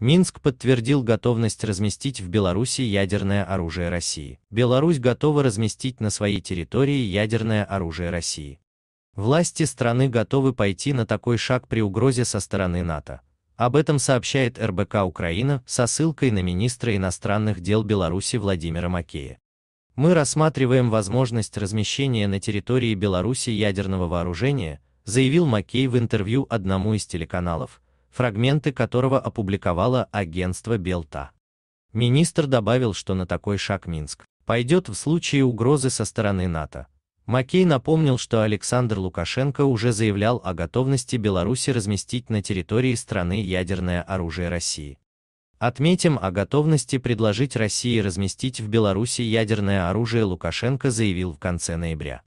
Минск подтвердил готовность разместить в Беларуси ядерное оружие России. Беларусь готова разместить на своей территории ядерное оружие России. Власти страны готовы пойти на такой шаг при угрозе со стороны НАТО. Об этом сообщает РБК Украина со ссылкой на министра иностранных дел Беларуси Владимира Макея. Мы рассматриваем возможность размещения на территории Беларуси ядерного вооружения, заявил Макей в интервью одному из телеканалов – фрагменты которого опубликовало агентство Белта. Министр добавил, что на такой шаг Минск пойдет в случае угрозы со стороны НАТО. Макей напомнил, что Александр Лукашенко уже заявлял о готовности Беларуси разместить на территории страны ядерное оружие России. Отметим о готовности предложить России разместить в Беларуси ядерное оружие Лукашенко заявил в конце ноября.